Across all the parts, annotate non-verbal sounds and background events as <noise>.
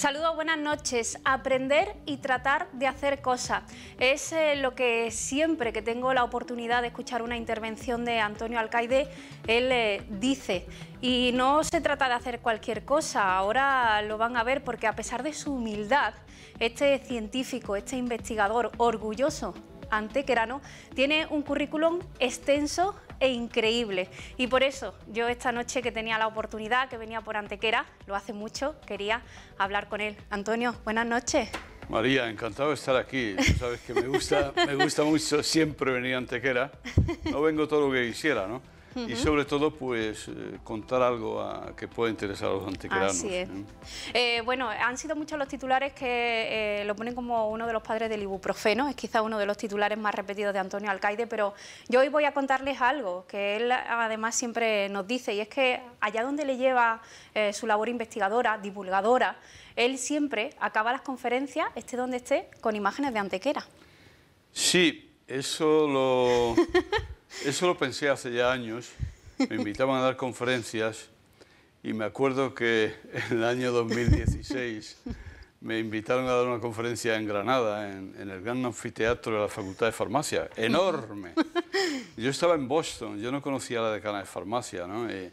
Saludos, buenas noches. Aprender y tratar de hacer cosas. Es eh, lo que siempre que tengo la oportunidad de escuchar una intervención de Antonio Alcaide, él eh, dice. Y no se trata de hacer cualquier cosa, ahora lo van a ver porque a pesar de su humildad, este científico, este investigador orgulloso antequerano, tiene un currículum extenso es increíble. Y por eso yo esta noche que tenía la oportunidad, que venía por Antequera, lo hace mucho, quería hablar con él. Antonio, buenas noches. María, encantado de estar aquí. sabes que me gusta, me gusta mucho siempre venir a Antequera. No vengo todo lo que quisiera, ¿no? y sobre todo pues eh, contar algo que puede interesar a los antequeranos. Así es. Eh, bueno, han sido muchos los titulares que eh, lo ponen como uno de los padres del ibuprofeno, es quizá uno de los titulares más repetidos de Antonio Alcaide, pero yo hoy voy a contarles algo que él además siempre nos dice y es que allá donde le lleva su labor investigadora, divulgadora, él siempre acaba las conferencias, esté donde esté, con imágenes de Antequera. Sí, eso lo... <laughs> Eso lo pensé hace ya años. Me invitaban a dar conferencias y me acuerdo que <laughs> en el año 2016 me invitaron a dar una conferencia en Granada, en, el gran anfiteatro de la Facultad de Farmacia, enorme. Yo estaba en Boston, yo no conocía a la decana de farmacia, ¿no? Eh,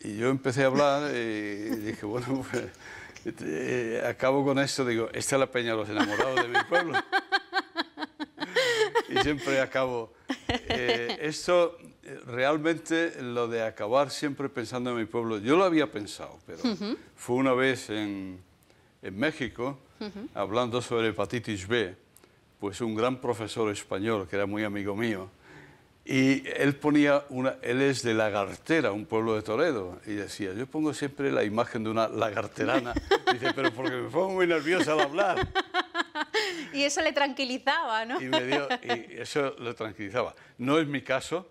y, yo empecé a hablar y dije, bueno, <laughs> pues, eh, acabo con esto, digo, esta es la peña de los enamorados de mi pueblo. <laughs> y siempre acabo, eh, esto eh, realmente lo de acabar siempre pensando en mi pueblo, yo lo había pensado, pero fue una vez en, en México hablando sobre hepatitis B, pues un gran profesor español que era muy amigo mío, y él ponía una, él es de Lagartera, un pueblo de Toledo, y decía, yo pongo siempre la imagen de una lagarterana. <laughs> Dice, pero porque me pongo muy nerviosa al hablar y eso le tranquilizaba, ¿no? Y, eso lo tranquilizaba. No es mi caso,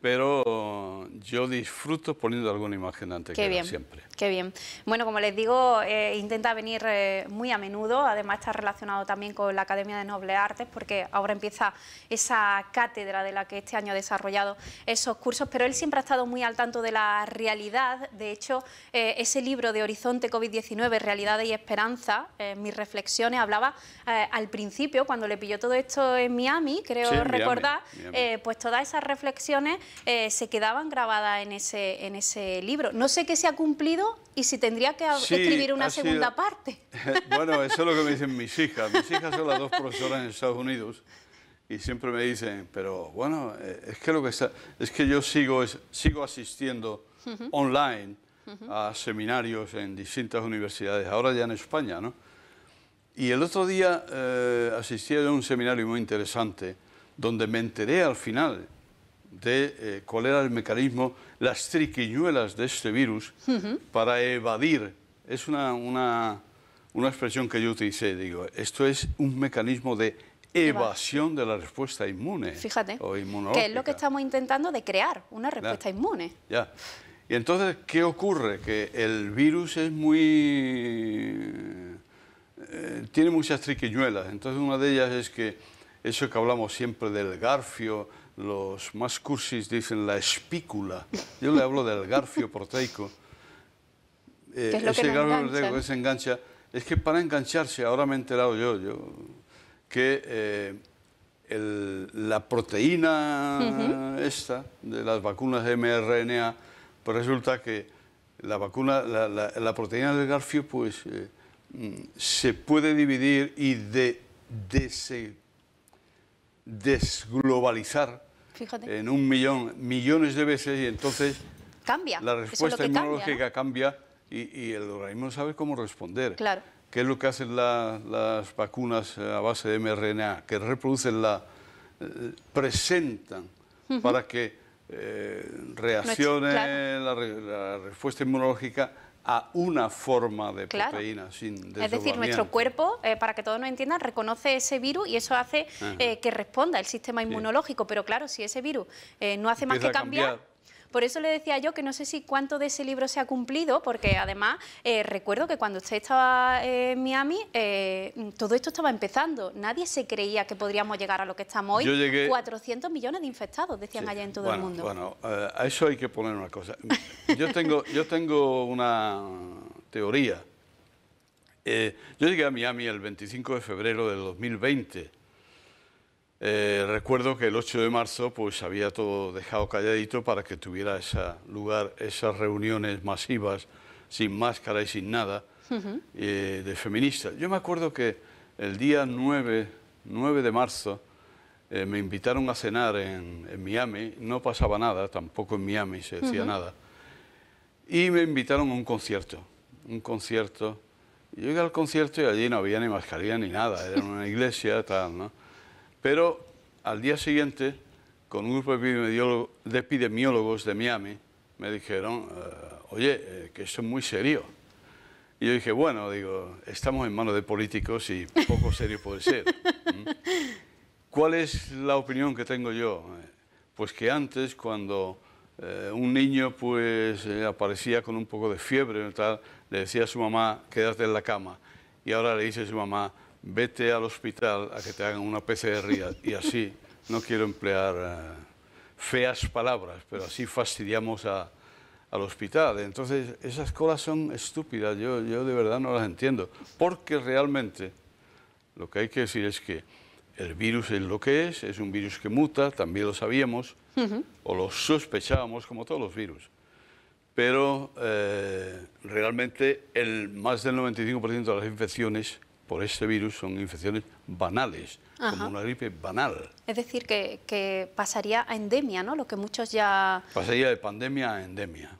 pero yo disfruto poniendo alguna imagen antes que bien. siempre. Qué bien. Bueno, como les digo, eh, intenta venir eh, muy a menudo. Además, está relacionado también con la Academia de Noble Artes, porque ahora empieza esa cátedra de la que este año ha desarrollado esos cursos. Pero él siempre ha estado muy al tanto de la realidad. De hecho, eh, ese libro de Horizonte COVID-19, Realidad y Esperanza, mis reflexiones, hablaba al principio, cuando le pilló todo esto en Miami, creo recordar, pues toda esa reflexión eh, se quedaban grabadas en ese, en ese libro. No sé qué se ha cumplido y si tendría que escribir una segunda parte. <laughs> bueno, eso es lo que me dicen mis hijas. Mis hijas son las dos profesoras en Estados Unidos y siempre me dicen, pero bueno, eh, es que, lo que, está, es que yo sigo, sigo asistiendo online a seminarios en distintas universidades, ahora ya en España, ¿no? Y el otro día eh, asistí a un seminario muy interesante donde me enteré al final de eh, cuál era el mecanismo, las triquiñuelas de este virus para evadir. Es una, expresión que yo utilicé, digo, esto es un mecanismo de evasión de la respuesta inmune. Fíjate, o que es lo que estamos intentando de crear, una respuesta inmune. Ya. Y entonces, ¿qué ocurre? Que el virus es muy... Eh, tiene muchas triquiñuelas. Entonces, una de ellas es que eso que hablamos siempre del garfio, los más cursis dicen la espícula. Yo le hablo del garfio proteico. <laughs> Eh, es ese garfio engancha? proteico que se engancha. Es que para engancharse, ahora me he enterado yo, yo que eh, la proteína esta de las vacunas de mRNA, pues resulta que la vacuna, la, proteína del garfio, pues eh, mm, se puede dividir y de, desglobalizar en un millón, millones de veces y entonces cambia. la respuesta inmunológica cambia, y, el organismo sabe cómo responder. ¿Qué es lo que hacen las vacunas eh, a base de mRNA? Que reproducen la... Eh, presentan para que eh, reaccione la respuesta inmunológica a una forma de proteína. Sin es decir, nuestro cuerpo, eh, para que todos nos entiendan, reconoce ese virus y eso hace eh, que responda el sistema inmunológico. Pero claro, si ese virus eh, no hace más que cambiar por eso le decía yo que no sé si cuánto de ese libro se ha cumplido, porque además eh, recuerdo que cuando usted estaba en Miami, eh, todo esto estaba empezando. Nadie se creía que podríamos llegar a lo que estamos hoy. Yo llegué... 400 millones de infectados, decían allá en todo el mundo. Bueno, eh, a eso hay que poner una cosa. Yo tengo, yo tengo una teoría. yo llegué a Miami el 25 de febrero del 2020 eh, recuerdo que el 8 de marzo pues había todo dejado calladito para que tuviera ese lugar esas reuniones masivas sin máscara y sin nada eh, de feministas. Yo me acuerdo que el día 9, de marzo eh, me invitaron a cenar en, Miami, no pasaba nada, tampoco en Miami se decía nada, y me invitaron a un concierto, un concierto. Yo llegué al concierto y allí no había ni mascarilla ni nada, era una iglesia, tal, ¿no? Pero al día siguiente, con un grupo de epidemiólogos de Miami, me dijeron, eh, oye, eh, que esto es muy serio. Y yo dije, bueno, digo, estamos en manos de políticos y poco serio puede ser. ¿Mm? ¿Cuál es la opinión que tengo yo? Pues que antes, cuando eh, un niño pues aparecía con un poco de fiebre, le decía a su mamá, quédate en la cama. Y ahora le dice a su mamá, vete al hospital a que te hagan una PCR y, así, no quiero emplear eh, feas palabras, pero así fastidiamos al hospital. Entonces, esas cosas son estúpidas, yo, de verdad no las entiendo, porque realmente lo que hay que decir es que el virus es lo que es, es un virus que muta, también lo sabíamos, o lo sospechábamos como todos los virus. Pero eh, realmente el, más del 95% de las infecciones por este virus son infecciones banales, como una gripe banal. Es decir, que, pasaría a endemia, ¿no? Lo que muchos ya... Pasaría de pandemia a endemia.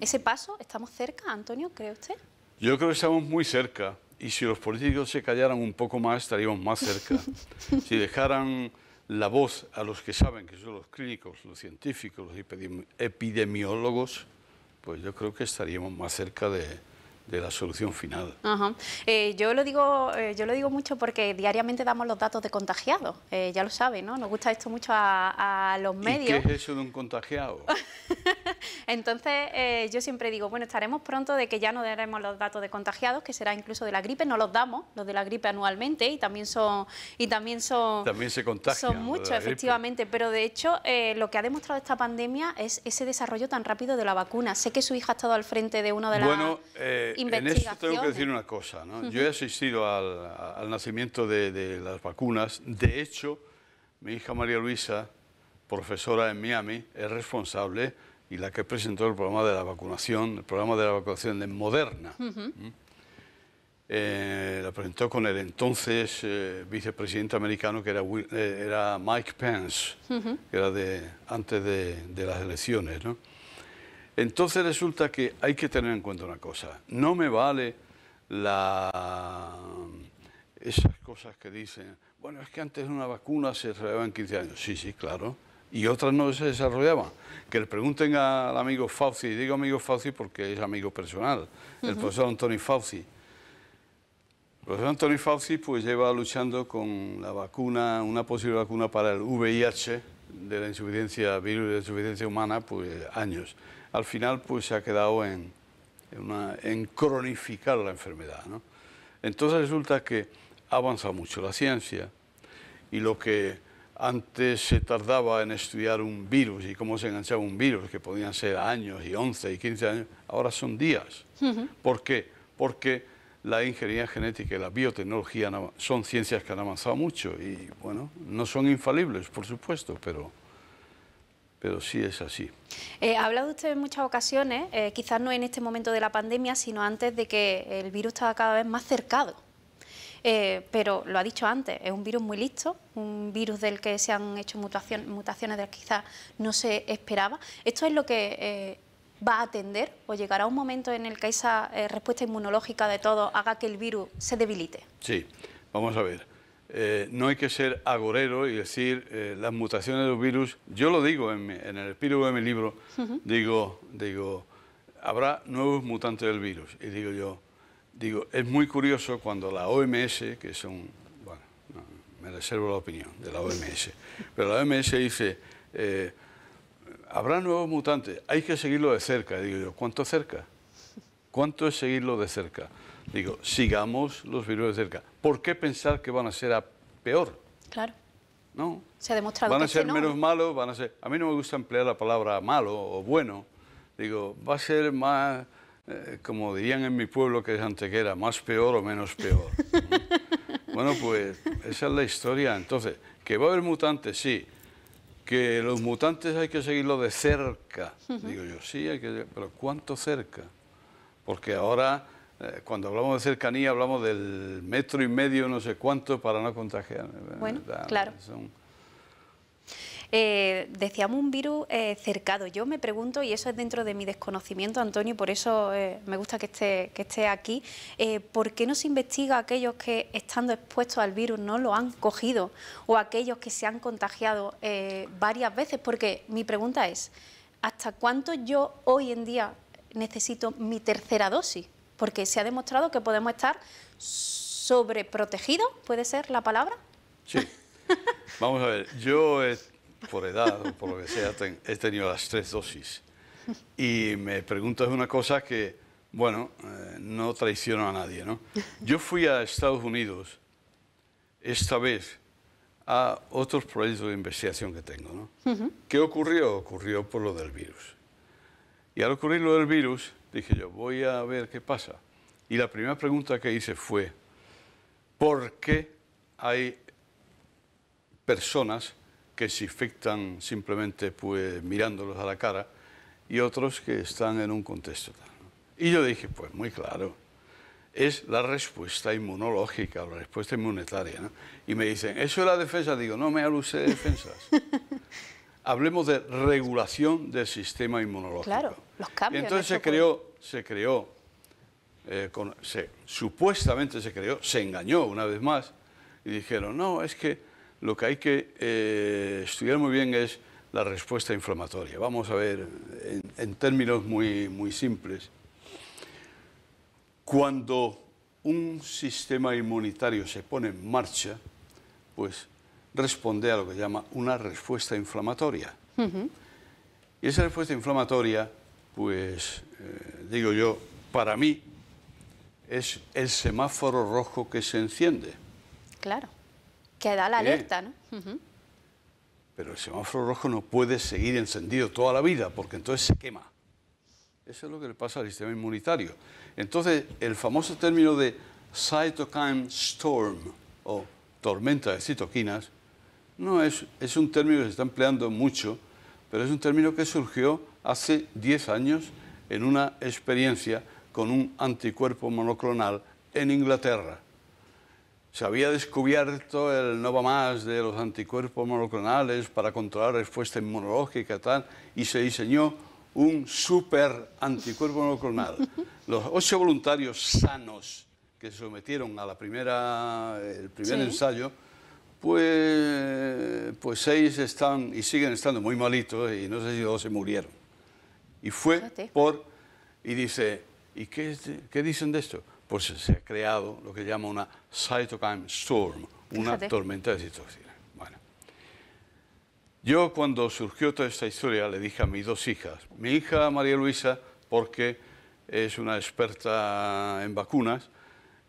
¿Ese paso estamos cerca, Antonio, cree usted? Yo creo que estamos muy cerca y si los políticos se callaran un poco más estaríamos más cerca. <laughs> si dejaran la voz a los que saben, que son los clínicos, los científicos, los epidemiólogos, pues yo creo que estaríamos más cerca de, de la solución final. Ajá. Eh, yo, lo digo, eh, yo lo digo mucho porque diariamente damos los datos de contagiados, eh, ya lo sabe, ¿no? Nos gusta esto mucho a, los medios. ¿Qué es eso de un contagiado? <laughs> Entonces eh, yo siempre digo, bueno, estaremos pronto de que ya no daremos los datos de contagiados, que será incluso de la gripe, no los damos, los de la gripe anualmente y también son... Y también, son, también se contagian. Son muchos, efectivamente, pero de hecho lo que ha demostrado esta pandemia es ese desarrollo tan rápido de la vacuna. Sé que su hija ha estado al frente de uno de las... Bueno, en esto tengo que decir una cosa. ¿no? Yo he asistido al, nacimiento de, las vacunas. De hecho, mi hija María Luisa, profesora en Miami, es responsable y la que presentó el programa de la vacunación, el programa de la vacunación de Moderna. ¿Mm? Eh, la presentó con el entonces eh, vicepresidente americano que era, eh, Mike Pence, que era de, antes de, de las elecciones. ¿no? Entonces resulta que hay que tener en cuenta una cosa, no me vale la, esas cosas que dicen, bueno, es que antes una vacuna se desarrollaba en 15 años, sí, sí, claro, y otras no se desarrollaban. Que le pregunten al amigo Fauci, y digo amigo Fauci porque es amigo personal, el profesor Anthony Fauci. El profesor Anthony Fauci pues lleva luchando con la vacuna, una posible vacuna para el VIH, de la insuficiencia, virus de la insuficiencia humana, pues años al final pues se ha quedado en, en, cronificar la enfermedad. Entonces resulta que avanza mucho la ciencia y lo que antes se tardaba en estudiar un virus y cómo se enganchaba un virus, que podían ser años y 11 y 15 años, ahora son días. ¿Por qué? Porque la ingeniería genética y la biotecnología son ciencias que han avanzado mucho y, bueno, no son infalibles, por supuesto, pero pero sí es así. Eh, ha hablado usted en muchas ocasiones, eh, quizás no en este momento de la pandemia, sino antes de que el virus estaba cada vez más cercado. Eh, pero lo ha dicho antes, es un virus muy listo, un virus del que se han hecho mutaciones, mutaciones de las que quizás no se esperaba. Esto es lo que va a atender o llegará un momento en el que esa respuesta inmunológica de todos haga que el virus se debilite. Sí, vamos a ver. Eh, no hay que ser agorero y decir eh, las mutaciones del virus. Yo lo digo en, el espíritu de mi libro, digo, digo, habrá nuevos mutantes del virus. Y digo yo, digo, es muy curioso cuando la OMS, que son, bueno, me reservo la opinión de la OMS, <laughs> pero la OMS dice, eh, habrá nuevos mutantes, hay que seguirlo de cerca. digo yo, ¿cuánto cerca? ¿Cuánto es seguirlo de cerca? Digo, sigamos los virus de cerca. ¿por qué pensar que van a ser peor? Claro. No. Se ha demostrado que Van a ser menos malos, van a ser... A mí no me gusta emplear la palabra malo o bueno. Digo, va a ser más, eh, como dirían en mi pueblo que es Antequera, más peor o menos peor. <laughs> bueno, pues esa es la historia. Entonces, que va a haber mutantes, sí. Que los mutantes hay que seguirlo de cerca. Digo yo, sí, hay que... Pero ¿cuánto cerca? Porque ahora eh, cuando hablamos de cercanía hablamos del metro y medio, no sé cuánto, para no contagiar. Eh, bueno, claro. Eh, decíamos un virus cercado. Yo me pregunto, y eso es dentro de mi desconocimiento, Antonio, por eso me gusta que esté, esté aquí, ¿por qué no se investiga a aquellos que estando expuestos al virus no lo han cogido o aquellos que se han contagiado varias veces? Porque mi pregunta es, ¿hasta cuánto yo hoy en día necesito mi tercera dosis? porque se ha demostrado que podemos estar sobreprotegidos, ¿puede ser la palabra? Sí. <laughs> Vamos a ver, yo por edad o por lo que sea he tenido las tres dosis y me es una cosa que, bueno, eh, no traiciono a nadie, ¿no? Yo fui a Estados Unidos esta vez a otros proyectos de investigación que tengo, ¿no? ¿Qué ocurrió? Ocurrió por lo del virus. Y al ocurrir lo del virus, dije yo, voy a ver qué pasa. Y la primera pregunta que hice fue, ¿por qué hay personas que se infectan simplemente pues mirándolos a la cara y otros que están en un contexto? Y yo dije, pues muy claro, es la respuesta inmunológica, la respuesta inmunitaria. Y me dicen, ¿eso es la defensa? Digo, no me hable de defensas. <laughs> Hablemos de regulación del sistema inmunológico. Claro cambios. entonces se creó, se creó, eh, supuestamente se creó, se engañó una vez más y dijeron, no, es que lo que hay que eh, estudiar muy bien es la respuesta inflamatoria. Vamos a ver en, términos muy, muy simples. Cuando un sistema inmunitario se pone en marcha, pues responde a lo que llama una respuesta inflamatoria. Y esa respuesta inflamatoria pues eh, digo yo, para mí es el semáforo rojo que se enciende. Claro, que da la ¿Eh? alerta, ¿no? Pero el semáforo rojo no puede seguir encendido toda la vida, porque entonces se quema. Eso es lo que le pasa al sistema inmunitario. Entonces, el famoso término de cytokine storm o tormenta de citoquinas no es, es un término que se está empleando mucho, pero es un término que surgió hace 10 años en una experiencia con un anticuerpo monoclonal en Inglaterra. Se había descubierto el novamás más de los anticuerpos monoclonales para controlar respuesta inmunológica y tal, y se diseñó un super anticuerpo monoclonal. Los ocho voluntarios sanos que se sometieron al primer ensayo, pues, pues seis están y siguen estando muy malitos y no sé si dos se murieron. Y fue por, y dice, ¿y qué, qué dicen de esto? Pues se ha creado lo que llama una cytokine storm, una tormenta de citocinas. Bueno. Yo cuando surgió toda esta historia le dije a mis dos hijas, mi hija María Luisa, porque es una experta en vacunas,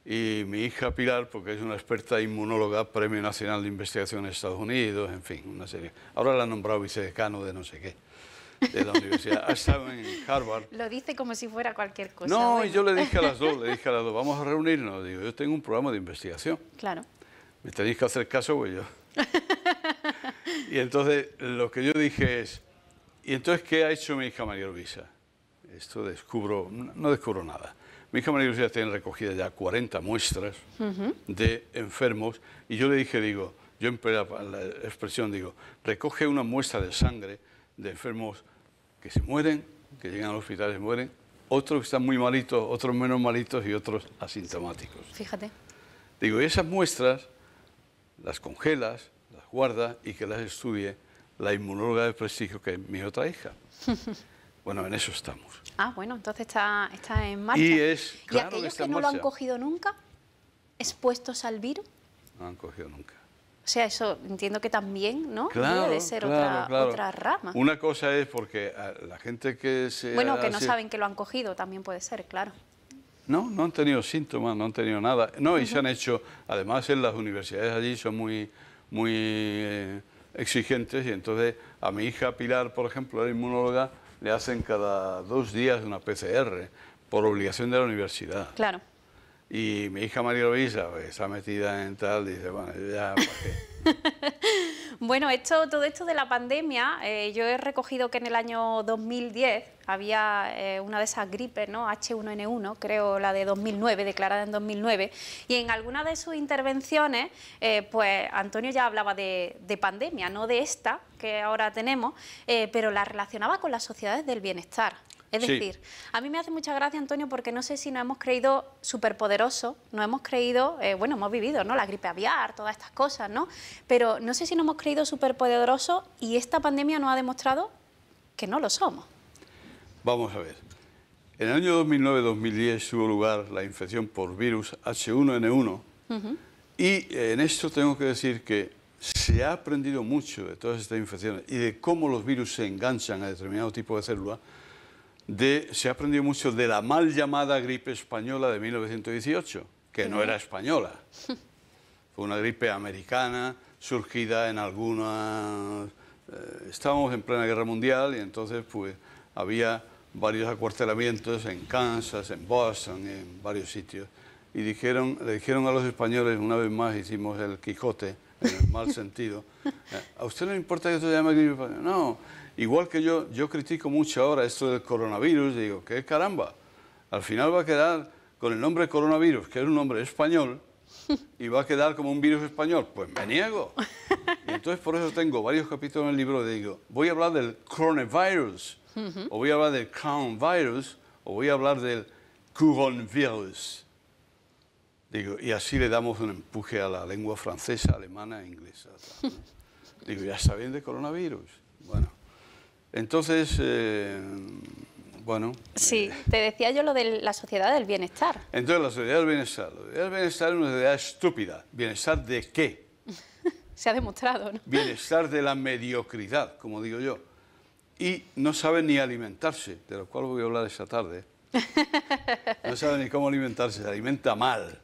y mi hija Pilar, porque es una experta inmunóloga, Premio Nacional de Investigación en Estados Unidos, en fin, una serie. Ahora la han nombrado vicedecano de no sé qué de la universidad. Ha ah, estado en Harvard. Lo dice como si fuera cualquier cosa. No, yo le dije a las dos, le dije a las dos, vamos a reunirnos. Digo, yo tengo un programa de investigación. Claro. Me tenéis que hacer caso, güey, <laughs> y entonces lo que yo dije es, ¿y entonces qué ha hecho mi hija María Luisa? Esto descubro, no descubro nada. Mi hija María Luisa tiene recogida ya 40 muestras de enfermos y yo le dije, digo, yo en la expresión, digo, recoge una muestra de sangre de enfermos que se mueren, que llegan al hospitales y mueren, otros que están muy malitos, otros menos malitos y otros asintomáticos. Fíjate. Digo, y esas muestras las congelas, las guardas y que las estudie la inmunóloga de prestigio, que es mi otra hija. <laughs> bueno, en eso estamos. Ah, bueno, entonces está, está en marcha. Y es, aquellos que, no lo han cogido nunca, expuestos al virus? No han cogido nunca. O sea, eso entiendo que también, ¿no? Puede ser otra, otra, rama. Una cosa es porque ah, la gente que se... Bueno, que no saben que lo han cogido, también puede ser, claro. No, no han tenido síntomas, no han tenido nada. No, y se han hecho, además en las universidades allí son muy, muy eh, exigentes y entonces a mi hija Pilar, por ejemplo, la inmunóloga, le hacen cada dos días una PCR por obligación de la universidad. Claro. Y mi hija María Luisa pues, está metida en tal, dice, bueno, ya, qué? <laughs> bueno, esto, todo esto de la pandemia, eh, yo he recogido que en el año 2010 había eh, una de esas gripes, ¿no? H1N1, creo la de 2009, declarada en 2009, y en alguna de sus intervenciones, eh, pues Antonio ya hablaba de, de, pandemia, no de esta que ahora tenemos, pero la relacionaba con las sociedades del bienestar. Es decir, a mí me hace mucha gracia, Antonio, porque no sé si nos hemos creído superpoderosos, no hemos creído, eh, bueno, hemos vivido, ¿no? La gripe aviar, todas estas cosas, ¿no? Pero no sé si nos hemos creído superpoderosos y esta pandemia nos ha demostrado que no lo somos. Vamos a ver. En el año 2009-2010 tuvo lugar la infección por virus H1N1 y eh, en esto tengo que decir que se ha aprendido mucho de todas estas infecciones y de cómo los virus se enganchan a determinado tipo de células de, se aprendió mucho de la mal llamada gripe española de 1918, que no era española. <laughs> Fue una gripe americana surgida en alguna... Eh, estábamos en plena guerra mundial y entonces pues había varios acuartelamientos en Kansas, en Boston, en varios sitios. Y dijeron, le dijeron a los españoles, una vez más hicimos el Quijote, en el mal <laughs> sentido, eh, ¿a usted no importa que esto se llame gripe española? No, Igual que yo, yo critico mucho ahora esto del coronavirus, digo, qué caramba, al final va a quedar con el nombre coronavirus, que es un nombre español, y va a quedar como un virus español. Pues me niego. Y entonces por eso tengo varios capítulos en el libro digo, voy a hablar del coronavirus, o voy a hablar del crown virus, o voy a hablar del coronavirus. Digo, y así le damos un empuje a la lengua francesa, alemana e inglesa. Digo, ya saben de coronavirus. Bueno. Entonces, eh, bueno. Sí, eh, te decía yo lo de la sociedad del bienestar. Entonces, la sociedad del bienestar. La sociedad del bienestar es una sociedad estúpida. ¿Bienestar de qué? <laughs> Se ha demostrado, ¿no? Bienestar de la mediocridad, como digo yo. Y no sabe ni alimentarse, de lo cual voy a hablar esta tarde. No sabe ni cómo alimentarse, se alimenta mal.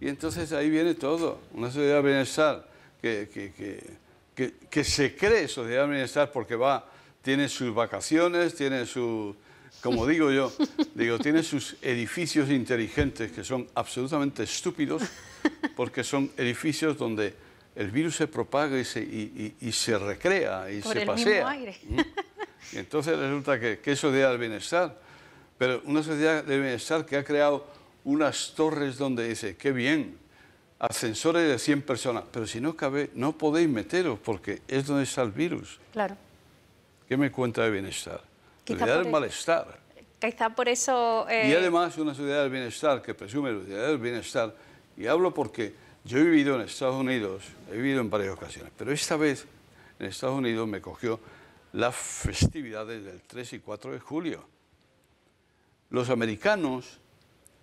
Y entonces ahí viene todo. Una sociedad del bienestar que, que, que se cree sociedad del bienestar porque va tiene sus vacaciones, tiene su, como digo yo, digo, tiene sus edificios inteligentes que son absolutamente estúpidos porque son edificios donde el virus se propaga y se, y, y, se recrea y se el pasea. aire. ¿Mm? Y entonces resulta que, que eso del bienestar, pero una sociedad de bienestar que ha creado unas torres donde dice, qué bien, ascensores de 100 personas, pero si no cabe, no podéis meteros porque es donde está el virus. Claro. ¿Qué me cuenta de bienestar? La sociedad del e- malestar. Quizá por eso... Eh, y además una sociedad del bienestar que presume la sociedad del bienestar. Y hablo porque yo he vivido en Estados Unidos, he vivido en varias ocasiones, pero esta vez en Estados Unidos me cogió las festividades del 3 y 4 de julio. Los americanos,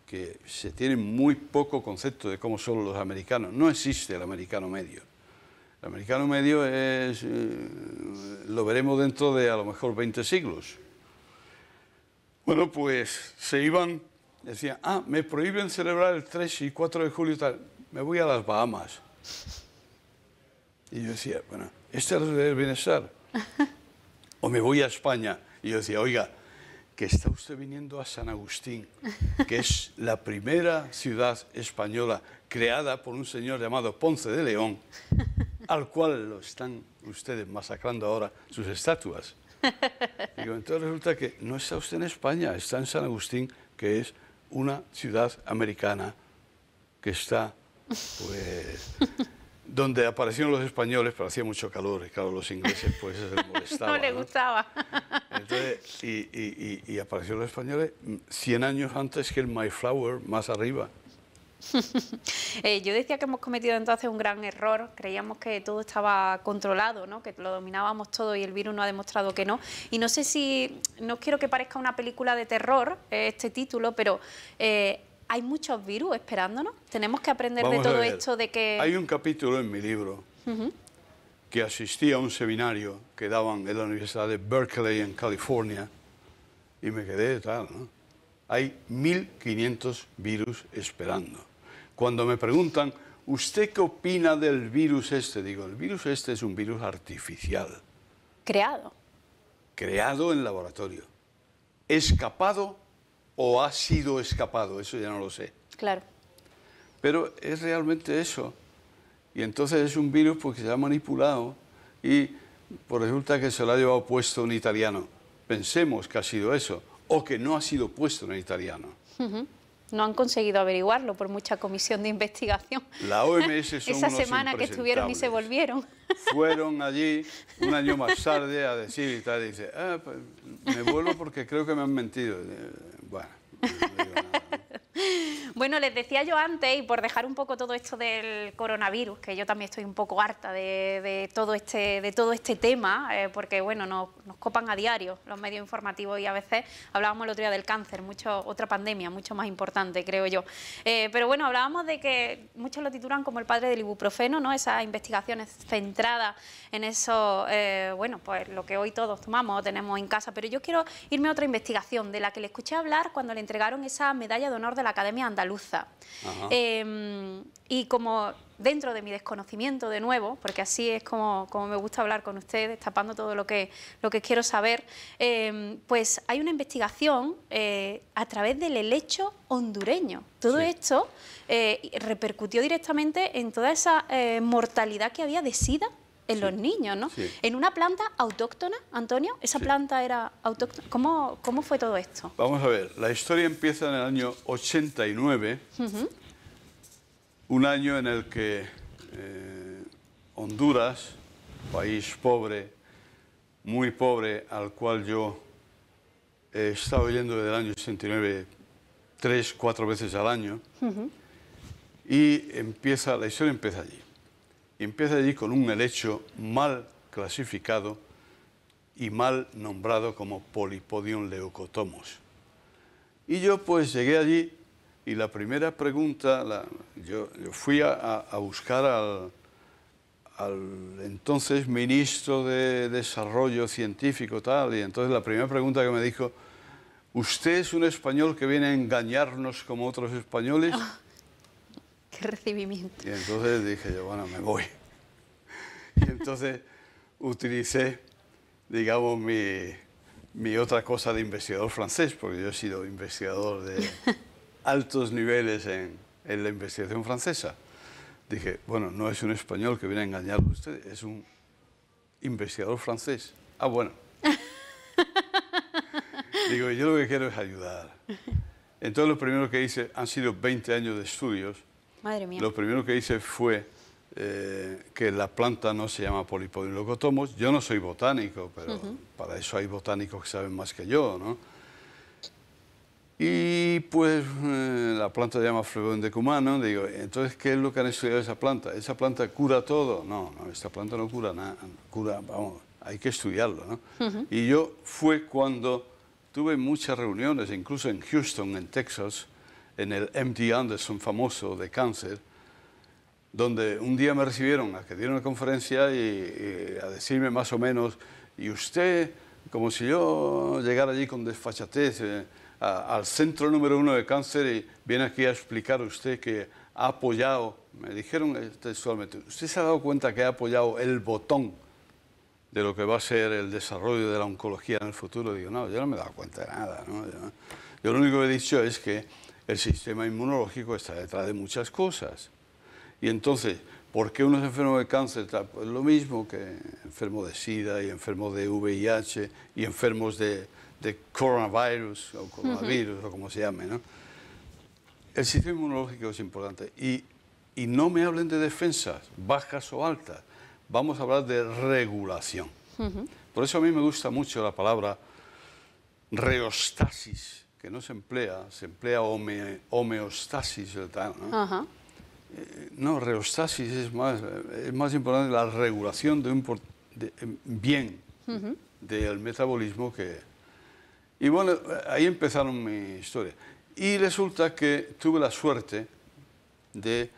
que se tienen muy poco concepto de cómo son los americanos, no existe el americano medio americano medio es, eh, lo veremos dentro de a lo mejor 20 siglos. Bueno, pues se iban, decía ah, me prohíben celebrar el 3 y 4 de julio tal, me voy a las Bahamas. Y yo decía, bueno, este es el bienestar. <laughs> O me voy a España. Y yo decía, oiga, que está usted viniendo a San Agustín, que es la primera ciudad española creada por un señor llamado Ponce de León, al cual lo están ustedes masacrando ahora sus estatuas. <laughs> entonces resulta que no está usted en España, está en San Agustín, que es una ciudad americana que está, pues, <laughs> donde aparecieron los españoles, pero hacía mucho calor, y claro, los ingleses pues se <laughs> molestaban. No le gustaba. Entonces, y, y aparecieron los españoles 100 años antes que el Flower, más arriba. <laughs> Eh, yo decía que hemos cometido entonces un gran error, creíamos que todo estaba controlado, ¿no? que lo dominábamos todo y el virus no ha demostrado que no. Y no sé si, no quiero que parezca una película de terror eh, este título, pero eh, hay muchos virus esperándonos. Tenemos que aprender de todo esto de que... Hay un capítulo en mi libro que asistí a un seminario que daban en la Universidad de Berkeley en California y me quedé tal, ¿no? Hay 1.500 virus esperando. Cuando me preguntan, ¿usted qué opina del virus este? Digo, el virus este es un virus artificial. ¿Creado? Creado en laboratorio. ¿Escapado o ha sido escapado? Eso ya no lo sé. Claro. Pero es realmente eso. Y entonces es un virus porque pues, se ha manipulado y pues, resulta que se lo ha llevado puesto un italiano. Pensemos que ha sido eso o que no ha sido puesto en el italiano. No han conseguido averiguarlo por mucha comisión de investigación. La OMS <laughs> son Esa semana que estuvieron y se volvieron. Fueron <laughs> allí un año más tarde a decir y tal, dice, ah, pues, me vuelvo porque creo que me han mentido. Bueno, bueno, les decía yo antes, y por dejar un poco todo esto del coronavirus, que yo también estoy un poco harta de, todo, este, de todo este tema, eh, porque bueno, nos, copan a diario los medios informativos y a veces hablábamos el otro día del cáncer, mucho, otra pandemia, mucho más importante, creo yo. Eh, pero bueno, hablábamos de que muchos lo titulan como el padre del ibuprofeno, ¿no? Esas investigaciones centradas en eso, eh, bueno, pues lo que hoy todos tomamos o tenemos en casa. Pero yo quiero irme a otra investigación de la que le escuché hablar cuando le entregaron esa medalla de honor de la Academia Andaluza. Em, y como dentro de mi desconocimiento de nuevo, porque así es como, como me gusta hablar con ustedes, tapando todo lo que, lo que quiero saber, em, pues hay una investigación eh, a través del helecho hondureño. Todo esto eh, repercutió directamente en toda esa eh, mortalidad que había de SIDA en los niños, ¿no? En una planta autóctona, Antonio, esa planta era autóctona. ¿Cómo, ¿Cómo fue todo esto? Vamos a ver, la historia empieza en el año 89, un año en el que eh, Honduras, país pobre, muy pobre, al cual yo he estado yendo desde el año 89 tres, cuatro veces al año, y empieza, la historia empieza allí empieza allí con un helecho mal clasificado y mal nombrado como Polipodium leucotomus. Y yo pues llegué allí y la primera pregunta, yo, fui a, buscar al, entonces ministro de Desarrollo Científico tal, y entonces la primera pregunta que me dijo, ¿usted es un español que viene a engañarnos como otros españoles? Ah recibimiento. Y entonces dije yo, bueno, me voy. <laughs> Y entonces utilicé, digamos, mi, mi otra cosa de investigador francés, porque yo he sido investigador de <laughs> altos niveles en, en la investigación francesa. Dije, bueno, no es un español que viene a engañar a usted, es un investigador francés. Ah, bueno. <laughs> Digo, yo lo que quiero es ayudar. Entonces lo primero que hice han sido 20 años de estudios Madre mía. Lo primero que hice fue eh, que la planta no se llama polipodilocotomos. Yo no soy botánico, pero para eso hay botánicos que saben más que yo, ¿no? Y pues eh, la planta se llama flebón de Digo, entonces, ¿qué es lo que han estudiado esa planta? ¿Esa planta cura todo? No, no, esta planta no cura nada. Cura, vamos, hay que estudiarlo, ¿no? Y yo fue cuando tuve muchas reuniones, incluso en Houston, en Texas, en el MD Anderson famoso de cáncer, donde un día me recibieron a que dieron una conferencia y, a decirme más o menos, y usted, como si yo llegara allí con desfachatez eh, al centro número uno de cáncer y viene aquí a explicar usted que ha apoyado, me dijeron eh, textualmente, usted se ha dado cuenta que ha apoyado el botón de lo que va a ser el desarrollo de la oncología en el futuro. Digo, no, yo no me he dado cuenta de nada. yo lo único que he dicho es que el sistema inmunológico está detrás de muchas cosas. Y entonces, ¿por qué uno es enfermo de cáncer? Pues lo mismo que enfermo de SIDA y enfermo de VIH y enfermos de, coronavirus o coronavirus o como se llame, El sistema inmunológico es importante. Y, y no me hablen de defensas, bajas o altas. Vamos a hablar de regulación. Por eso a mí me gusta mucho la palabra reostasis que no se emplea, se emplea home, homeostasis, ¿no? Eh, no, reostasis es más, es más importante la regulación de un em, bien del metabolismo que... Y bueno, ahí empezaron mi historia. Y resulta que tuve la suerte de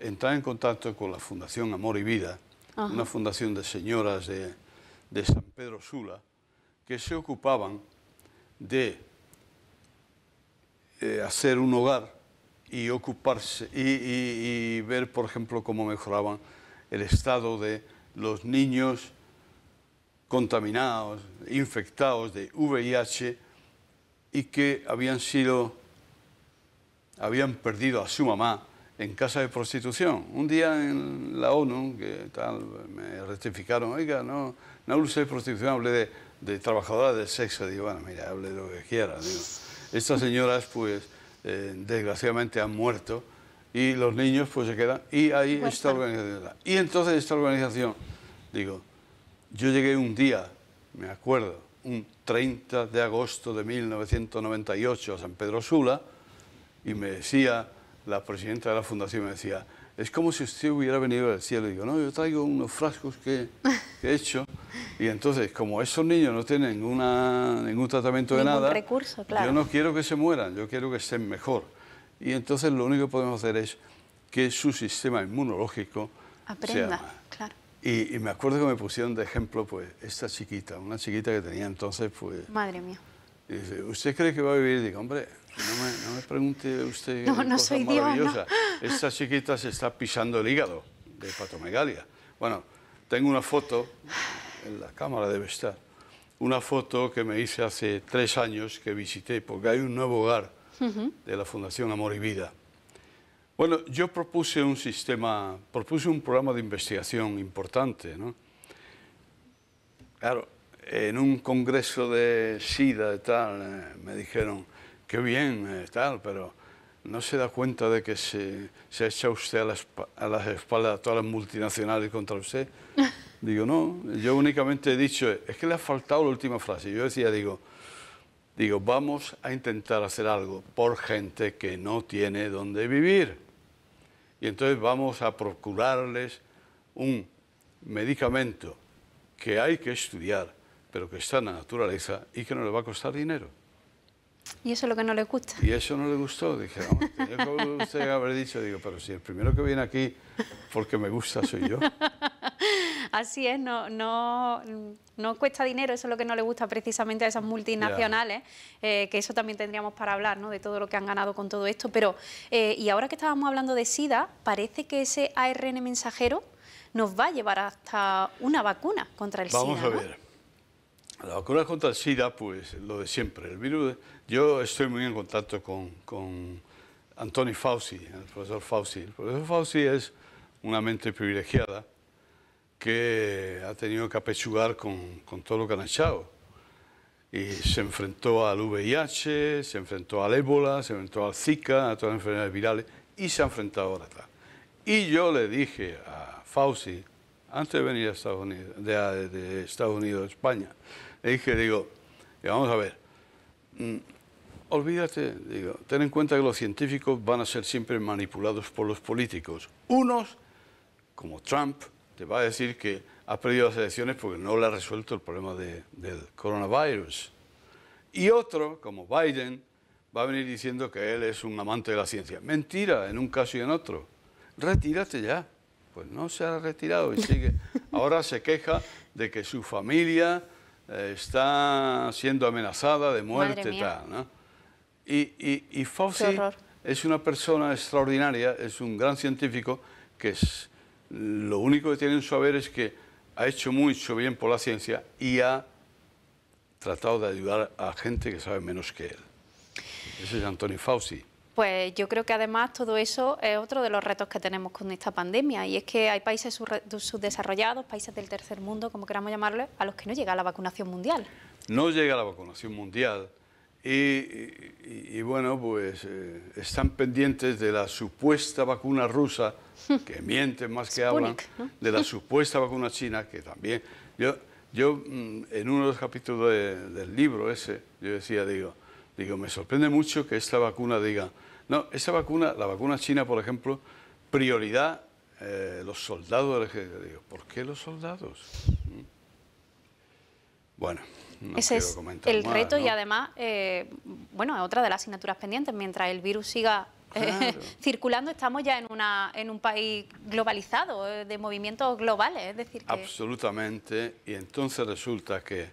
entrar en contacto con la Fundación Amor y Vida, una fundación de señoras de, de San Pedro Sula, que se ocupaban de eh, hacer un hogar y ocuparse y, ver, por ejemplo, cómo mejoraban el estado de los niños contaminados, infectados de VIH y que habían sido, habían perdido a su mamá en casa de prostitución. Un día en la ONU, que tal, me rectificaron, oiga, no, no hablé de prostitución, hablé de, de trabajadora del sexo. Digo, bueno, mira, hable lo que quiera. Estas señoras, pues, eh, desgraciadamente han muerto y los niños, pues, se quedan. Y ahí está está organización. Y entonces esta organización, digo, yo llegué un día, me acuerdo, un 30 de agosto de 1998 a San Pedro Sula y me decía la presidenta de la fundación, me decía, es como si usted hubiera venido del cielo. Y digo, no, yo traigo unos frascos que he hecho y entonces, como esos niños no tienen ninguna, ningún tratamiento de nada, claro. yo no quiero que se mueran, yo quiero que estén mejor. Y entonces lo único que podemos hacer es que su sistema inmunológico aprenda. claro. Y, me acuerdo que me pusieron de ejemplo, pues, esta chiquita, una chiquita que tenía entonces, pues... Madre mía. Y dice, ¿usted cree que va a vivir? Digo, hombre, no me, pregunte usted no, no soy maravillosa. Esta chiquita se está pisando el hígado de hepatomegalia. Bueno, tengo una foto en la cámara debe estar, una foto que me hice hace tres años que visité, porque hay un nuevo hogar de la Fundación Amor y Vida. Bueno, yo propuse un sistema, propuse un programa de investigación importante, ¿no? Claro, en un congreso de SIDA y tal, eh, me dijeron, qué bien, eh, tal, pero no se da cuenta de que se, se echa usted a las espaldas... a todas las multinacionales contra usted. <laughs> Digo, no, yo únicamente he dicho, es que le ha faltado la última frase. Yo decía, digo, digo, vamos a intentar hacer algo por gente que no tiene dónde vivir. Y entonces vamos a procurarles un medicamento que hay que estudiar, pero que está en la naturaleza y que no le va a costar dinero. Y eso es lo que no le gusta. Y eso no le gustó, dije, no, usted haber dicho, digo, pero si el primero que viene aquí porque me gusta soy yo. <laughs> Así es, no, no, cuesta dinero, eso es lo que no le gusta precisamente a esas multinacionales, eh, que eso también tendríamos para hablar, ¿no? De todo lo que han ganado con todo esto. Pero, eh, y ahora que estábamos hablando de SIDA, parece que ese ARN mensajero nos va a llevar hasta una vacuna contra el SIDA. Vamos a ver. La vacuna contra el SIDA, pues lo de siempre. El virus, yo estoy muy en contacto con, con Anthony Fauci, el profesor Fauci. El profesor Fauci es una mente privilegiada que ha tenido que apechugar con, con todo lo que han echado. Y se enfrentó al VIH, se enfrentó al ébola, se enfrentó al Zika, a todas las enfermedades virales, y se ha enfrentado ahora. acá Y yo le dije a Fauci, antes de venir a Estados de, Estados Unidos a España, le dije, digo, vamos a ver, mm, olvídate, digo, ten en cuenta que los científicos van a ser siempre manipulados por los políticos, unos como Trump, te va a decir que ha perdido las elecciones porque no le ha resuelto el problema de, del coronavirus. Y otro, como Biden, va a venir diciendo que él es un amante de la ciencia. Mentira, en un caso y en otro. Retírate ya. Pues no se ha retirado y sigue. <laughs> Ahora se queja de que su familia eh, está siendo amenazada de muerte. Y, y, y Fauci es una persona extraordinaria, es un gran científico que es lo único que tienen su haber es que ha hecho mucho bien por la ciencia y ha tratado de ayudar a gente que sabe menos que él. Ese es Antonio Fauci. Pues yo creo que además todo eso es otro de los retos que tenemos con esta pandemia y es que hay países subdesarrollados, países del tercer mundo, como queramos llamarlo, a los que no llega la vacunación mundial. No llega la vacunación mundial y, bueno, pues eh, están pendientes de la supuesta vacuna rusa <laughs> que mienten más que hablan, de la <laughs> supuesta vacuna china, que también... Yo, yo mm, en uno de los capítulos del libro ese, yo decía, digo, digo, me sorprende mucho que esta vacuna diga, no, esa vacuna, la vacuna china, por ejemplo, prioridad eh, los soldados del ejército. Digo, ¿por qué los soldados? Mm. Bueno. Ese es el reto y además, eh, bueno, es otra de las asignaturas pendientes. Mientras el virus siga eh, <laughs> circulando, estamos ya en, una, en un país globalizado, eh, de movimientos globales. Es decir Absolutamente, y entonces resulta que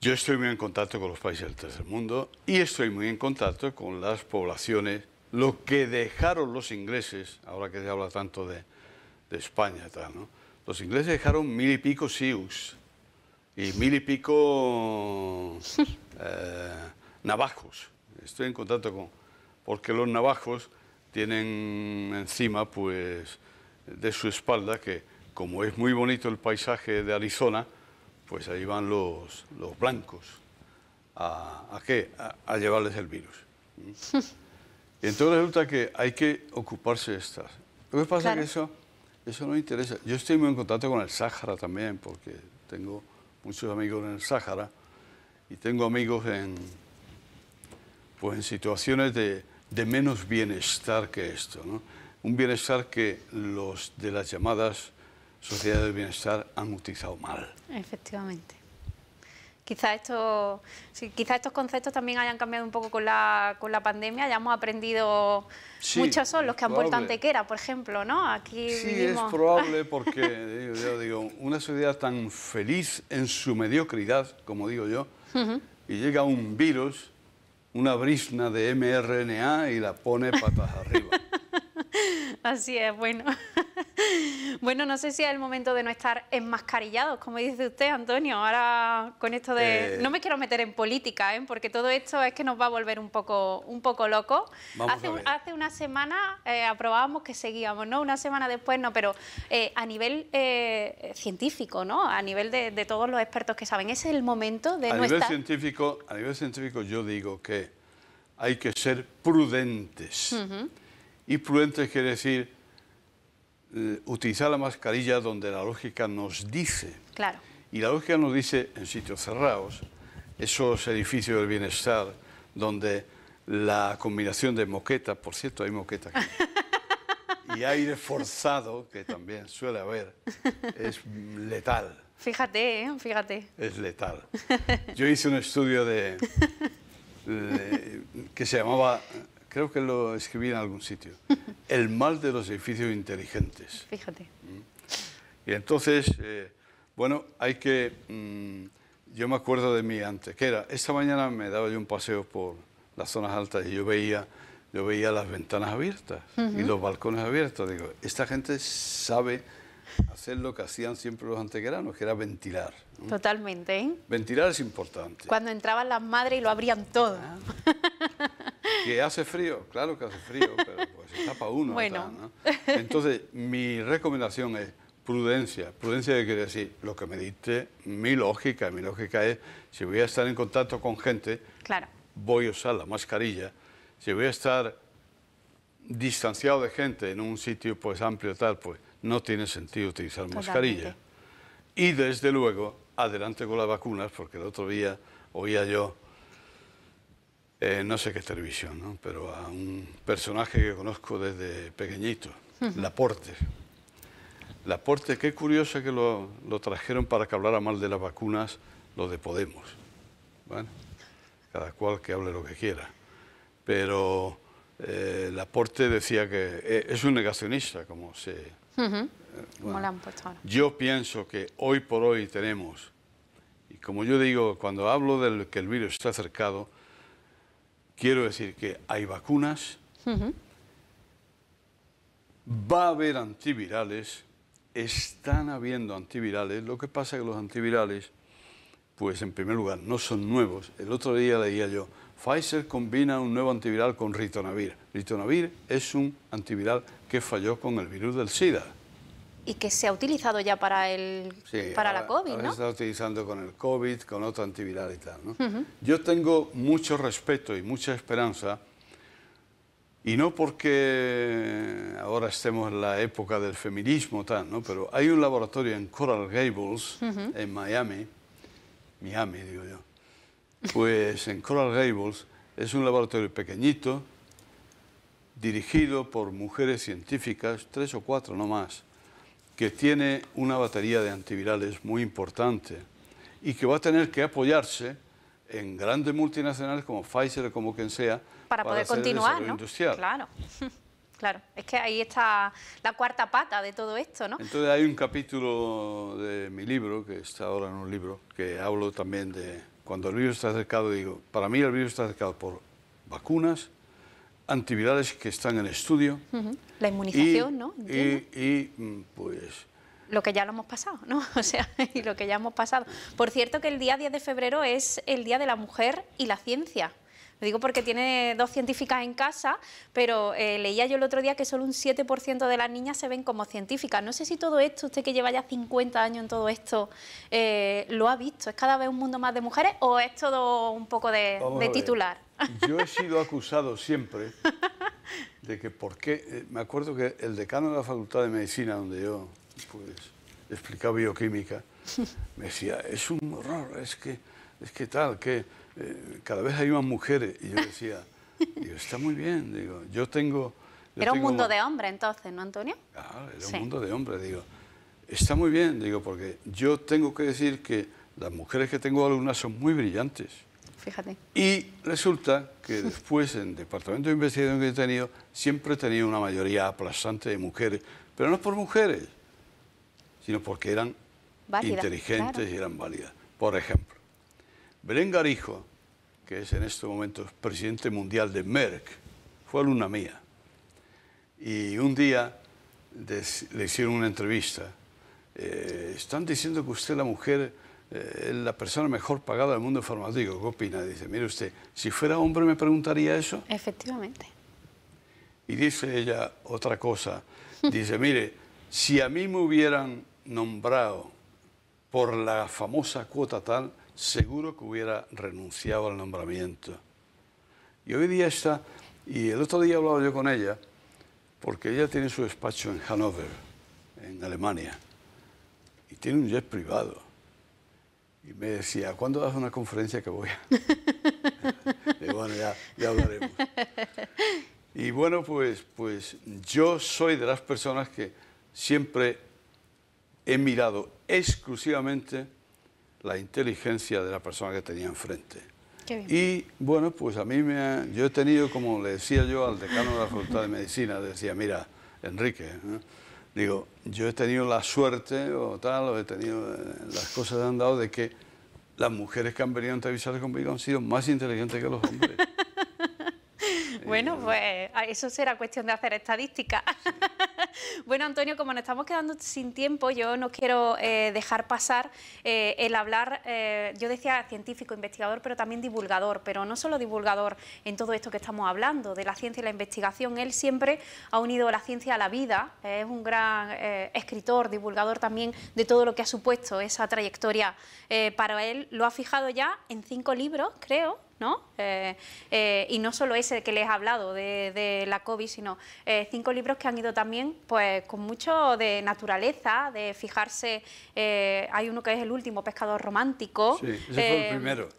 yo estoy muy en contacto con los países del tercer mundo y estoy muy en contacto con las poblaciones, lo que dejaron los ingleses, ahora que se habla tanto de, España, los ingleses dejaron mil y pico sius y mil y pico <laughs> eh, navajos. Estoy en contacto con porque los navajos tienen encima pues de su espalda que como es muy bonito el paisaje de Arizona, pues ahí van los, blancos a, qué? A, llevarles el virus. <laughs> Y entonces resulta que hay que ocuparse de estas. Lo que pasa es que eso, eso no interesa. Yo estoy muy en contacto con el Sáhara también, porque tengo muchos amigos en el Sáhara y tengo amigos en, pues, en situaciones de, de menos bienestar que esto. Un bienestar que los de las llamadas sociedades de bienestar han utilizado mal. Efectivamente. Quizá, esto, quizá estos conceptos también hayan cambiado un poco con la, con la pandemia, hayamos aprendido muchos son los que han vuelto a Antequera, por ejemplo, ¿no? Aquí sí, es <laughs> probable porque, una sociedad tan feliz en su mediocridad, como digo yo, y llega un virus una brisna de mRNA y la pone patas arriba. <laughs> Así es, bueno. <laughs> Bueno, no sé si es el momento de no estar enmascarillados, como dice usted, Antonio. Ahora con esto de... Eh. No me quiero meter en política, ¿eh? porque todo esto es que nos va a volver un poco, un poco loco. hace, una semana eh, aprobábamos que seguíamos, ¿no? Una semana después no, pero a nivel científico, ¿no? A nivel de, todos los expertos que saben, ese es el momento de a no nivel estar... Científico, a nivel científico yo digo que hay que ser prudentes y prudentes quiere decir eh, utilizar la mascarilla donde la lógica nos dice. Claro. Y la lógica nos dice en sitios cerrados, esos edificios del bienestar, donde la combinación de moqueta, por cierto, hay moqueta aquí. y aire forzado, que también suele haber, es letal. Fíjate, ¿eh? fíjate. Es letal. Yo hice un estudio de que se llamaba creo que lo escribí en algún sitio, <laughs> el mal de los edificios inteligentes. Fíjate. Mm. Y entonces, eh, bueno, hay que... Mm, yo me acuerdo de mí antes, que era, esta mañana me daba yo un paseo por las zonas altas y yo veía, yo veía las ventanas abiertas y los balcones abiertos. Digo, esta gente sabe hacer lo que hacían siempre los antequeranos, que era ventilar. Totalmente. Ventilar es importante. Cuando entraban las madres y lo abrían todo. Ah. <laughs> Que hace frío, claro que hace frío, pero pues está para uno. ¿no? Entonces, mi recomendación es prudencia. Prudencia quiere decir, lo que me diste, mi lógica, mi lógica es, si voy a estar en contacto con gente, voy a usar la mascarilla. Si voy a estar distanciado de gente en un sitio pues amplio tal, pues no tiene sentido utilizar mascarilla. Y desde luego, adelante con las vacunas, porque el otro día oía yo eh, no sé qué televisión, pero a un personaje que conozco desde pequeñito, Laporte. Laporte, qué curioso que lo, trajeron para que hablara mal de las vacunas lo de Podemos. ¿Vale? Cada cual que hable lo que quiera. Pero eh, Laporte decía que eh, es un negacionista, como se... Yo pienso que hoy por hoy tenemos, y como yo digo, cuando hablo del que el virus está acercado... Quiero decir que hay vacunas, va a haber antivirales, están habiendo antivirales. Lo que pasa es que los antivirales, pues en primer lugar, no son nuevos. El otro día leía yo, Pfizer combina un nuevo antiviral con ritonavir. Ritonavir es un antiviral que falló con el virus del SIDA y que se ha utilizado ya para el para la COVID, ¿no? se está utilizando con el COVID, con otro antiviral y tal, Yo tengo mucho respeto y mucha esperanza, y no porque ahora estemos en la época del feminismo tal, Pero hay un laboratorio en Coral Gables, en Miami, Miami digo yo, pues en Coral Gables es un laboratorio pequeñito, dirigido por mujeres científicas, tres o cuatro no más, que tiene una batería de antivirales muy importante y que va a tener que apoyarse en grandes multinacionales como Pfizer o como quien sea para, poder continuar, ¿no? Claro. <laughs> Claro, es que ahí está la cuarta pata de todo esto, ¿no? Entonces hay un capítulo de mi libro, que está ahora en un libro, que hablo también de cuando el virus está acercado, digo, para mí el virus está acercado por vacunas, antivirales que están en estudio, la inmunización, ¿no? Y, mm, pues... Lo que ya lo hemos pasado, ¿no? <laughs> O sea, y lo que ya hemos pasado. Por cierto que el día 10 de febrero es el Día de la Mujer y la Ciencia. Lo digo porque tiene dos científicas en casa, pero eh, leía yo el otro día que solo un 7% de las niñas se ven como científicas. No sé si todo esto, usted que lleva ya 50 años en todo esto, eh, lo ha visto. ¿Es cada vez un mundo más de mujeres o es todo un poco de titular? Yo he sido acusado siempre <laughs> de que por qué, eh, me acuerdo que el decano de la Facultad de Medicina, donde yo pues, explicaba bioquímica, <laughs> me decía, es un horror, es que, es que tal, que eh, cada vez hay más mujeres. Y yo decía, está muy bien, digo, yo tengo... era un mundo de hombre entonces, ¿no, Antonio? Claro, era un mundo de hombre digo. Está muy bien, digo, porque yo tengo que decir que las mujeres que tengo alumnas son muy brillantes. Y resulta que <laughs> después en el Departamento de Investigación que he tenido, siempre he tenido una mayoría aplastante de mujeres, pero no por mujeres, sino porque eran inteligentes y eran válidas. Por ejemplo, Belén Garijo, que es en estos momentos presidente mundial de Merck, fue alumna mía. Y un día le hicieron una entrevista. Eh, están diciendo que usted, la mujer eh, la persona mejor pagada del mundo informático. ¿Qué opina? Dice, mire usted, si fuera hombre me preguntaría eso. Efectivamente. Y dice ella otra cosa. Dice, mire, si a mí me hubieran nombrado por la famosa cuota tal, seguro que hubiera renunciado al nombramiento. Y hoy día está, y el otro día hablaba yo con ella, porque ella tiene su despacho en Hannover, en Alemania, y tiene un jet privado. Y me decía, ¿cuándo das una conferencia que voy a? <laughs> y bueno, ya, hablaremos. Y bueno, pues, pues yo soy de las personas que siempre he mirado exclusivamente la inteligencia de la persona que tenía enfrente. Y bueno, pues a mí me yo he tenido, como le decía yo al decano de la Facultad de Medicina, decía, mira, Enrique, ¿eh? Digo, yo he tenido la suerte o tal, o he tenido, eh, las cosas han dado de que las mujeres que han venido a entrevistarse conmigo han sido más inteligentes que los hombres. Bueno, eh, pues ah, eso será cuestión de hacer estadística. <laughs> bueno, Antonio, como nos estamos quedando sin tiempo, yo no quiero eh, dejar pasar eh, el hablar, yo decía científico, investigador, pero también divulgador, pero no solo divulgador en todo esto que estamos hablando, de la ciencia y la investigación. Él siempre ha unido la ciencia a la vida, es un gran escritor, divulgador también de todo lo que ha supuesto esa trayectoria para él. Lo ha fijado ya en cinco libros, creo, eh, eh, y no solo ese que les he hablado de, la COVID, sino eh, cinco libros que han ido también pues, con mucho de naturaleza, de fijarse, hay uno que es el último, Pescador Romántico,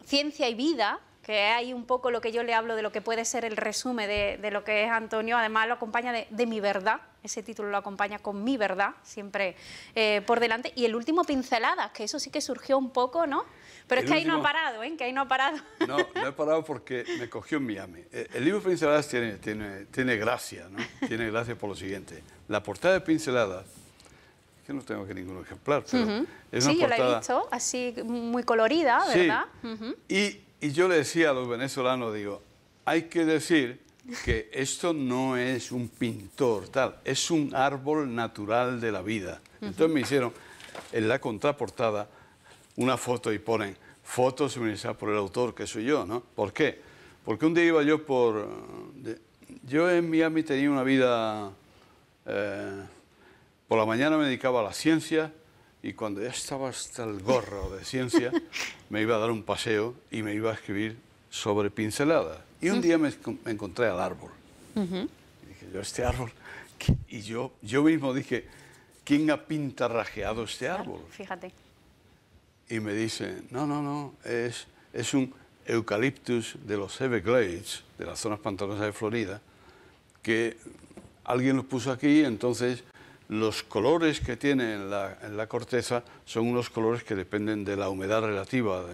Ciencia y Vida, que hay un poco lo que yo le hablo de lo que puede ser el resumen de, de lo que es Antonio, además lo acompaña de, de, mi verdad, ese título lo acompaña con mi verdad, siempre eh, por delante, y el último pinceladas, que eso sí que surgió un poco, ¿no? Pero es que ahí no ha parado, ¿eh? Que ahí no ha parado. No, no he parado porque me cogió en Miami. Eh, el libro Pinceladas tiene, tiene, tiene gracia, ¿no? Tiene gracia por lo siguiente. La portada de Pinceladas que no tengo que ningún ejemplar, pero es una sí, yo la he visto, así muy colorida, ¿verdad? Y y yo le decía a los venezolanos, digo, hay que decir que esto no es un pintor, tal, es un árbol natural de la vida. Entonces me hicieron en la contraportada una foto y ponen fotos suministradas por el autor, que soy yo, ¿no? ¿Por qué? Porque un día iba yo por... yo en Miami tenía una vida... Eh, por la mañana me dedicaba a la ciencia, y cuando ya estaba hasta el gorro de ciencia, <laughs> me iba a dar un paseo y me iba a escribir sobre pinceladas. Y un día me, encontré al árbol. y dije, yo este árbol, y yo, yo mismo dije, ¿quién ha pintarrajeado este árbol? Fíjate. Y me dice, no, no, no, es, es un eucaliptus de los Everglades, de las zonas pantanosas de Florida, que alguien lo puso aquí, entonces los colores que tiene en la, corteza son unos colores que dependen de la humedad relativa.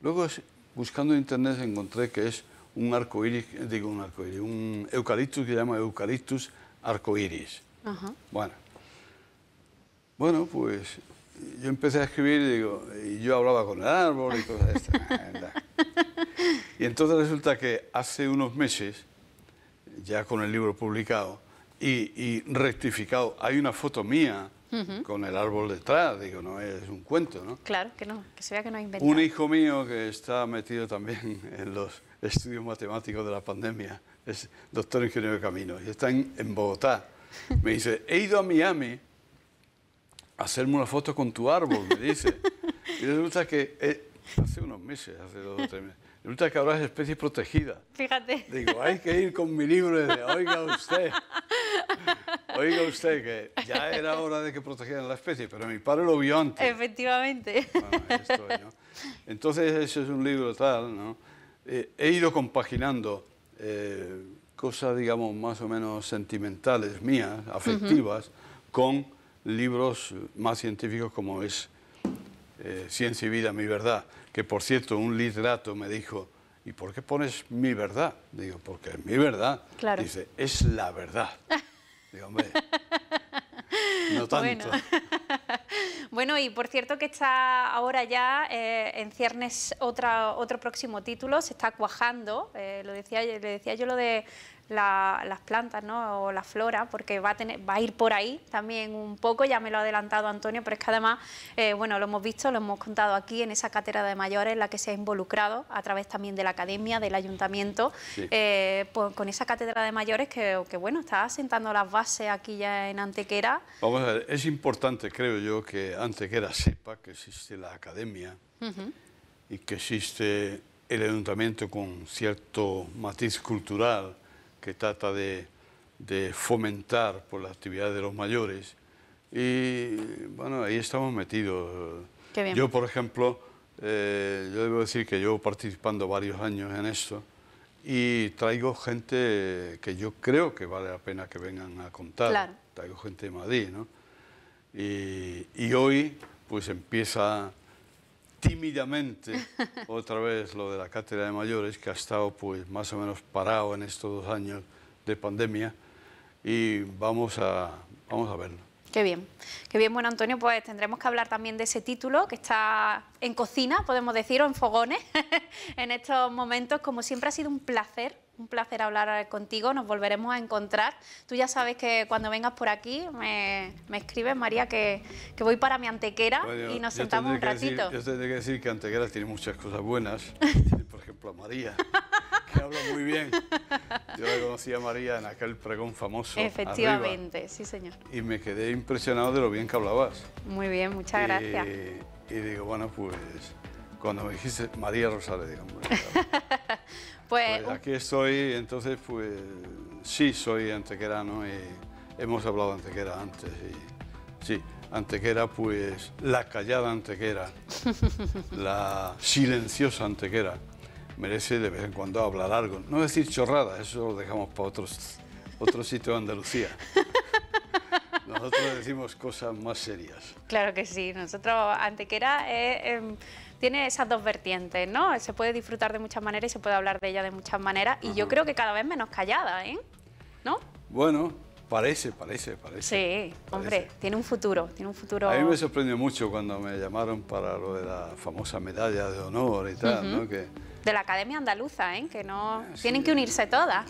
Luego, buscando en internet, encontré que es un arcoíris, digo un arcoíris, un eucaliptus que se llama eucaliptus arcoíris. Bueno, bueno, pues yo empecé a escribir digo, y yo hablaba con el árbol y cosas de <laughs> y entonces resulta que hace unos meses, ya con el libro publicado, y, rectificado. Hay una foto mía con el árbol detrás, digo, no es un cuento, ¿no? Claro, que no, que se vea que no ha inventado. Un hijo mío que está metido también <laughs> en los estudios matemáticos de la pandemia, es doctor ingeniero de camino y está en, Bogotá. Me dice, he ido a Miami a hacerme una foto con tu árbol, me dice. <laughs> Y resulta que eh, hace unos meses, hace dos o tres meses, Resulta que ahora es especie protegida. Fíjate. Digo, hay que ir con mi libro de, oiga usted, oiga usted, que ya era hora de que protegieran la especie, pero mi padre lo vio antes. Efectivamente. Ah, Entonces, ese es un libro tal, ¿no? Eh, he ido compaginando eh, cosas, digamos, más o menos sentimentales mías, afectivas, con libros más científicos como es eh, Ciencia y Vida, mi verdad que por cierto un literato me dijo, ¿y por qué pones mi verdad? Digo, porque es mi verdad. Dice, es la verdad. <laughs> Digo, hombre, no tanto. <laughs> Bueno. y por cierto que está ahora ya eh, en ciernes otra, otro próximo título, se está cuajando, eh, lo decía, le decía yo lo de las plantas ¿no? o la flora, porque va a, tener, va a ir por ahí también un poco, ya me lo ha adelantado Antonio, pero es que además, eh, bueno, lo hemos visto, lo hemos contado aquí en esa cátedra de mayores en la que se ha involucrado a través también de la academia, del ayuntamiento, eh, pues con esa cátedra de mayores que, bueno, está sentando las bases aquí ya en Antequera. Vamos a ver, es importante, creo yo, que Antequera sepa que existe la academia y que existe el ayuntamiento con cierto matiz cultural que trata de, de fomentar por la actividad de los mayores. Y bueno, ahí estamos metidos. Qué bien. Yo, por ejemplo, eh, yo debo decir que yo participando varios años en esto y traigo gente que yo creo que vale la pena que vengan a contar. Traigo gente de Madrid, ¿no? Y, y hoy, pues empieza tímidamente <laughs> otra vez lo de la cátedra de mayores, que ha estado pues más o menos parado en estos dos años de pandemia, y vamos a, vamos a verlo. Qué bien, qué bien, bueno Antonio, pues tendremos que hablar también de ese título que está en cocina, podemos decir, o en fogones <laughs> en estos momentos. Como siempre ha sido un placer un placer hablar contigo, nos volveremos a encontrar. Tú ya sabes que cuando vengas por aquí me, me escribes, María, que, que, voy para mi antequera y nos sentamos un ratito. Decir, yo tengo que decir que Antequera tiene muchas cosas buenas, <laughs> por ejemplo a María. que habla muy bien. Yo la conocí a María en aquel pregón famoso. Efectivamente, sí, señor. Y me quedé impresionado de lo bien que hablabas. Muy bien, muchas eh, gracias. Y digo, bueno, pues cuando me dijiste María Rosales, digo, <laughs> Pues, pues aquí estoy, entonces pues sí soy antequerano y hemos hablado de antequera antes sí, antequera pues la callada antequera, <laughs> la silenciosa antequera merece de vez en cuando hablar algo, no decir chorrada, eso lo dejamos para otros, otro sitio de Andalucía. <laughs> Nosotros decimos cosas más serias. Claro que sí, nosotros antequera es... Em, tiene esas dos vertientes, ¿no? Se puede disfrutar de muchas maneras y se puede hablar de ella de muchas maneras y yo creo que cada vez menos callada, ¿eh? ¿No? Bueno, Parece, parece, parece. Sí, hombre, tiene un futuro, tiene un futuro. A mí me sorprendió mucho cuando me llamaron para lo de la famosa medalla de honor y tal, ¿no? de la Academia Andaluza, ¿eh? que no ah, tienen que unirse todas.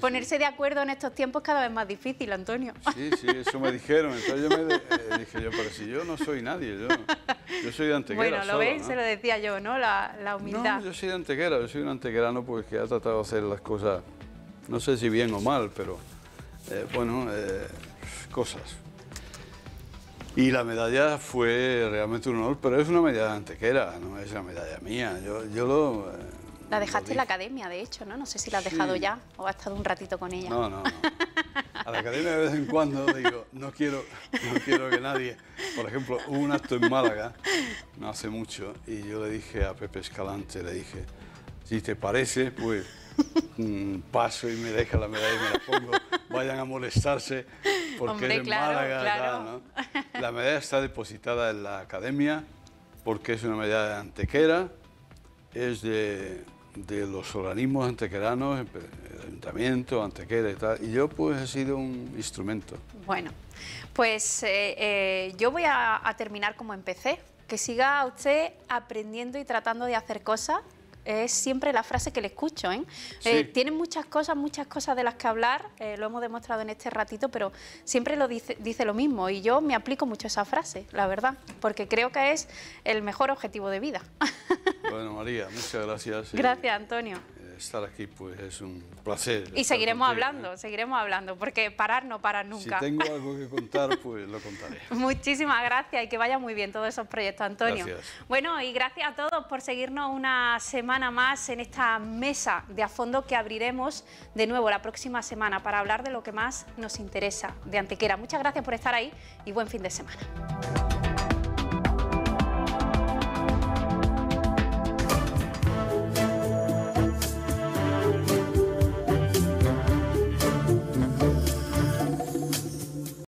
Ponerse de acuerdo en estos tiempos ...es cada vez más difícil, Antonio. Sí, sí, eso me dijeron. Entonces yo me eh, dije yo, pero si yo no soy nadie, yo, soy de Antequera. Bueno, lo veis, se lo decía yo, ¿no? La, humildad. No, yo soy de Antequera, yo soy un antequerano pues que ha tratado de hacer las cosas, no sé si bien o mal, pero eh, bueno, eh, cosas. Y la medalla fue realmente un honor, pero es una medalla de antequera, no es una medalla mía. Yo, lo. Eh, la dejaste en la academia, de hecho, ¿no? No sé si la has dejado ya o has estado un ratito con ella. No, no. no. A la academia de vez en cuando digo, no quiero, no quiero que nadie. Por ejemplo, hubo un acto en Málaga, no hace mucho, y yo le dije a Pepe Escalante, le dije, si te parece, pues mm, paso y me deja la medalla y me la pongo, vayan a molestarse porque Málaga, La medida está depositada en la academia porque es una medida de antequera, es de, de los organismos antequeranos, el ayuntamiento, antequera y tal, y yo pues he sido un instrumento. Bueno, pues eh, eh, yo voy a, a terminar como empecé, que siga usted aprendiendo y tratando de hacer cosas es siempre la frase que le escucho. ¿eh? eh muchas cosas, muchas cosas de las que hablar, eh, lo hemos demostrado en este ratito, pero siempre lo dice, dice lo mismo y yo me aplico mucho a esa frase, la verdad, porque creo que es el mejor objetivo de vida. Bueno, María, muchas gracias. Gracias, Antonio estar aquí pues es un placer. Y seguiremos hablando, ¿eh? seguiremos hablando, porque parar no para nunca. Si tengo <laughs> algo que contar, pues lo contaré. <laughs> Muchísimas gracias y que vaya muy bien todos esos proyectos, Antonio. Bueno, y gracias a todos por seguirnos una semana más en esta mesa de a fondo que abriremos de nuevo la próxima semana para hablar de lo que más nos interesa de Antequera. Muchas gracias por estar ahí y buen fin de semana.